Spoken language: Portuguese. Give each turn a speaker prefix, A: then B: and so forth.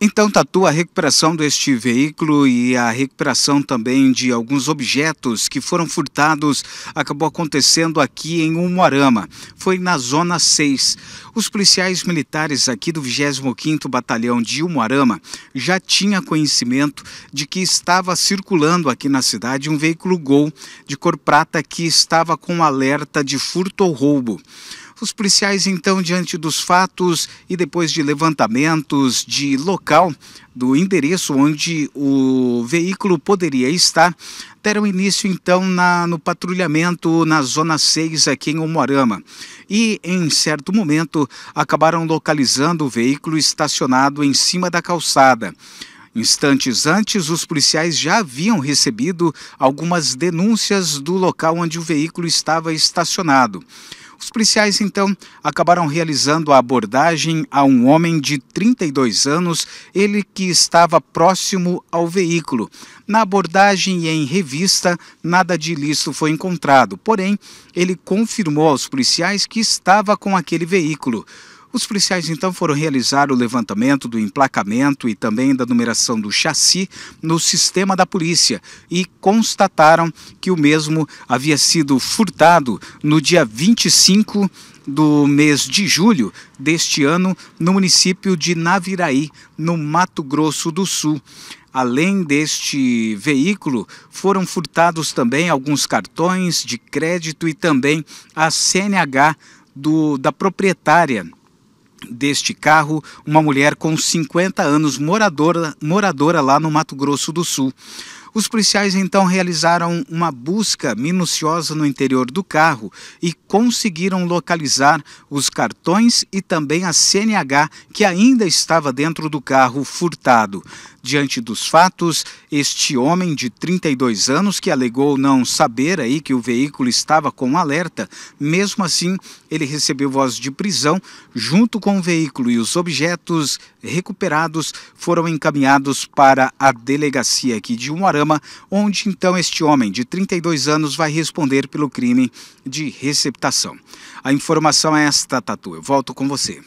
A: Então, Tatu, tá a recuperação deste veículo e a recuperação também de alguns objetos que foram furtados acabou acontecendo aqui em Umuarama. Foi na Zona 6. Os policiais militares aqui do 25º Batalhão de Umuarama já tinham conhecimento de que estava circulando aqui na cidade um veículo Gol de cor prata que estava com alerta de furto ou roubo. Os policiais, então, diante dos fatos e depois de levantamentos de local do endereço onde o veículo poderia estar, deram início, então, na, no patrulhamento na Zona 6 aqui em Umuarama. E, em certo momento, acabaram localizando o veículo estacionado em cima da calçada. Instantes antes, os policiais já haviam recebido algumas denúncias do local onde o veículo estava estacionado. Os policiais então acabaram realizando a abordagem a um homem de 32 anos, ele que estava próximo ao veículo. Na abordagem e em revista, nada de ilícito foi encontrado, porém, ele confirmou aos policiais que estava com aquele veículo. Os policiais então foram realizar o levantamento do emplacamento e também da numeração do chassi no sistema da polícia e constataram que o mesmo havia sido furtado no dia 25 do mês de julho deste ano no município de Naviraí, no Mato Grosso do Sul. Além deste veículo, foram furtados também alguns cartões de crédito e também a CNH do, da proprietária deste carro uma mulher com 50 anos, moradora, moradora lá no Mato Grosso do Sul. Os policiais então realizaram uma busca minuciosa no interior do carro e conseguiram localizar os cartões e também a CNH que ainda estava dentro do carro furtado. Diante dos fatos, este homem de 32 anos que alegou não saber aí que o veículo estava com alerta, mesmo assim ele recebeu voz de prisão junto com o veículo e os objetos recuperados foram encaminhados para a delegacia aqui de Umarama, onde então este homem de 32 anos vai responder pelo crime de recepção a informação é esta, Tatu. Eu volto com você.